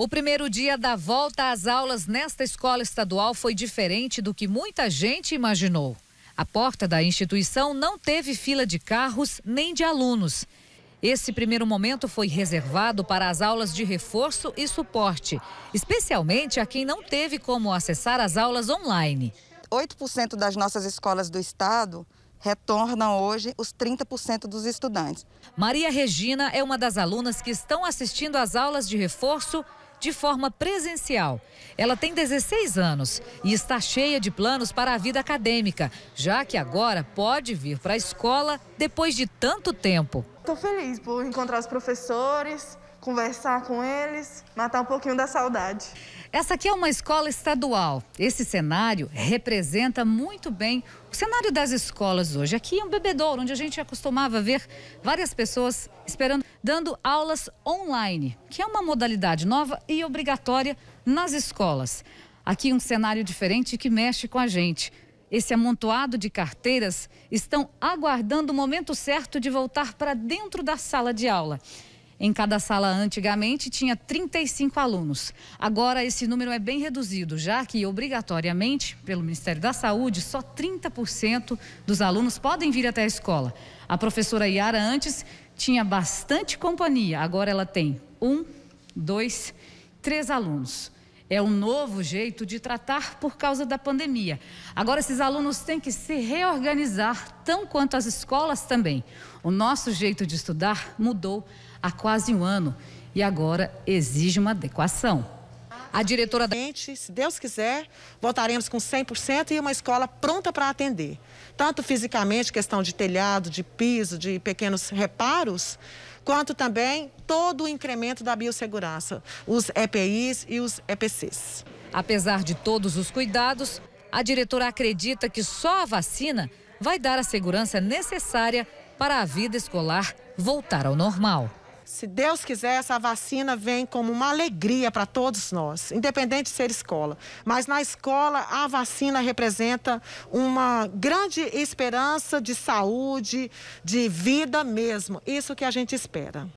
O primeiro dia da volta às aulas nesta escola estadual foi diferente do que muita gente imaginou. A porta da instituição não teve fila de carros nem de alunos. Esse primeiro momento foi reservado para as aulas de reforço e suporte, especialmente a quem não teve como acessar as aulas online. 8% das nossas escolas do estado retornam hoje os 30% dos estudantes. Maria Regina é uma das alunas que estão assistindo às aulas de reforço de forma presencial. Ela tem 16 anos e está cheia de planos para a vida acadêmica, já que agora pode vir para a escola depois de tanto tempo. Estou feliz por encontrar os professores, conversar com eles, matar um pouquinho da saudade. Essa aqui é uma escola estadual. Esse cenário representa muito bem o cenário das escolas hoje. Aqui é um bebedouro, onde a gente acostumava ver várias pessoas esperando, dando aulas online, que é uma modalidade nova e obrigatória nas escolas. Aqui um cenário diferente que mexe com a gente. Esse amontoado de carteiras estão aguardando o momento certo de voltar para dentro da sala de aula. Em cada sala antigamente tinha 35 alunos. Agora esse número é bem reduzido, já que obrigatoriamente, pelo Ministério da Saúde, só 30% dos alunos podem vir até a escola. A professora Yara antes tinha bastante companhia, agora ela tem um, dois, três alunos. É um novo jeito de tratar por causa da pandemia. Agora, esses alunos têm que se reorganizar, tão quanto as escolas também. O nosso jeito de estudar mudou há quase um ano e agora exige uma adequação. A diretora da. Se Deus quiser, voltaremos com 100% e uma escola pronta para atender. Tanto fisicamente, questão de telhado, de piso, de pequenos reparos, quanto também todo o incremento da biossegurança, os EPIs e os EPCs. Apesar de todos os cuidados, a diretora acredita que só a vacina vai dar a segurança necessária para a vida escolar voltar ao normal se Deus quiser, essa vacina vem como uma alegria para todos nós, independente de ser escola. Mas na escola, a vacina representa uma grande esperança de saúde, de vida mesmo. Isso que a gente espera.